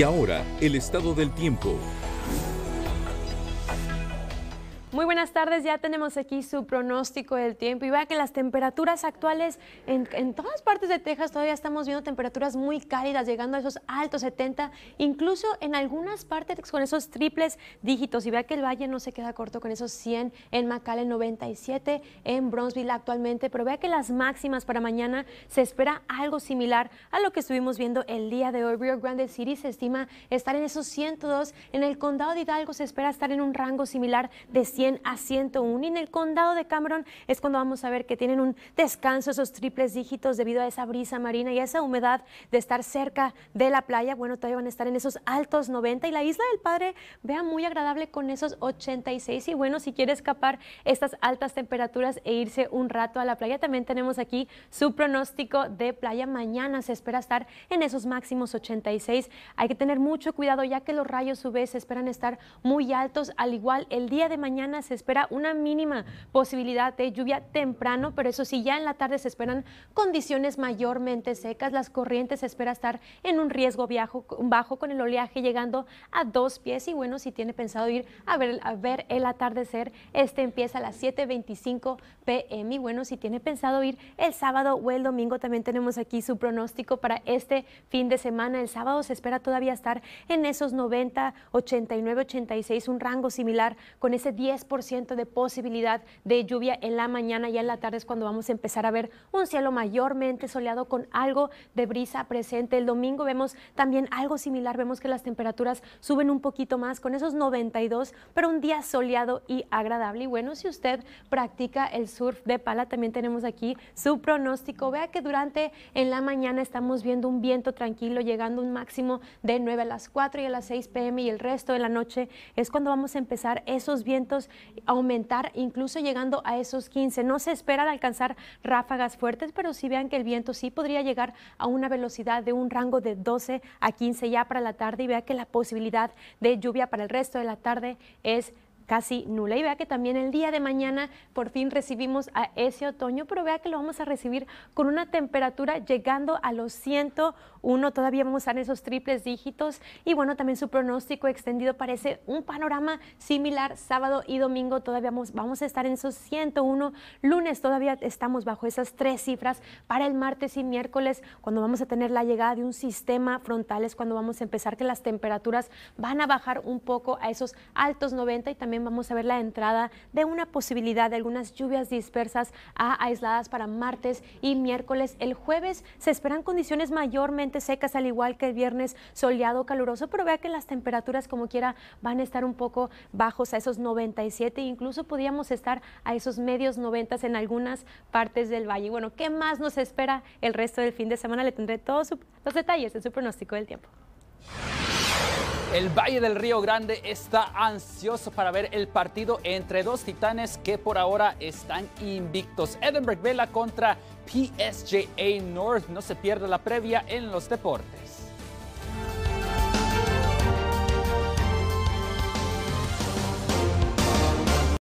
Y ahora, el estado del tiempo. Muy buenas tardes, ya tenemos aquí su pronóstico del tiempo y vea que las temperaturas actuales en, todas partes de Texas todavía estamos viendo temperaturas muy cálidas, llegando a esos altos 70, incluso en algunas partes con esos triples dígitos y vea que el valle no se queda corto con esos 100 en McAllen, 97 en Bronzeville actualmente, pero vea que las máximas para mañana se espera algo similar a lo que estuvimos viendo el día de hoy. Rio Grande City se estima estar en esos 102, en el condado de Hidalgo se espera estar en un rango similar de 100 100 a 101. Y en el condado de Cameron es cuando vamos a ver que tienen un descanso esos triples dígitos debido a esa brisa marina y a esa humedad de estar cerca de la playa. Bueno, todavía van a estar en esos altos 90 y la isla del Padre vea muy agradable con esos 86. Y bueno, si quiere escapar estas altas temperaturas e irse un rato a la playa, también tenemos aquí su pronóstico de playa. Mañana se espera estar en esos máximos 86. Hay que tener mucho cuidado ya que los rayos UV se esperan estar muy altos, al igual el día de mañana se espera una mínima posibilidad de lluvia temprano, pero eso sí, ya en la tarde se esperan condiciones mayormente secas. Las corrientes se espera estar en un riesgo bajo, con el oleaje llegando a dos pies. Y bueno, si tiene pensado ir a ver, a ver el atardecer, este empieza a las 7.25 pm. Y bueno, si tiene pensado ir el sábado o el domingo, también tenemos aquí su pronóstico para este fin de semana. El sábado se espera todavía estar en esos 90, 89, 86, un rango similar con ese 10 ciento de posibilidad de lluvia en la mañana y en la tarde es cuando vamos a empezar a ver un cielo mayormente soleado con algo de brisa presente. El domingo vemos también algo similar, vemos que las temperaturas suben un poquito más con esos 92, pero un día soleado y agradable. Y bueno, si usted practica el surf de pala, también tenemos aquí su pronóstico. Vea que durante en la mañana estamos viendo un viento tranquilo llegando un máximo de 9 a las 4 y a las 6 pm y el resto de la noche es cuando vamos a empezar esos vientos aumentar incluso llegando a esos 15. No se espera de alcanzar ráfagas fuertes, pero si sí vean que el viento sí podría llegar a una velocidad de un rango de 12 a 15 ya para la tarde y vea que la posibilidad de lluvia para el resto de la tarde es casi nula. Y vea que también el día de mañana por fin recibimos a ese otoño, pero vea que lo vamos a recibir con una temperatura llegando a los 101, todavía vamos a estar en esos triples dígitos. Y bueno, también su pronóstico extendido parece un panorama similar sábado y domingo, todavía vamos, vamos a estar en esos 101, lunes todavía estamos bajo esas tres cifras para el martes y miércoles, cuando vamos a tener la llegada de un sistema frontal, es cuando vamos a empezar que las temperaturas van a bajar un poco a esos altos 90 y también vamos a ver la entrada de una posibilidad de algunas lluvias dispersas a aisladas para martes y miércoles. El jueves se esperan condiciones mayormente secas, al igual que el viernes soleado, caluroso, pero vea que las temperaturas como quiera van a estar un poco bajos a esos 97, incluso podríamos estar a esos medios 90 en algunas partes del valle. bueno, ¿qué más nos espera el resto del fin de semana? Le tendré todos los detalles en su pronóstico del tiempo. El Valle del Río Grande está ansioso para ver el partido entre dos titanes que por ahora están invictos. Edinburgh Vela contra PSJA North. No se pierda la previa en los deportes.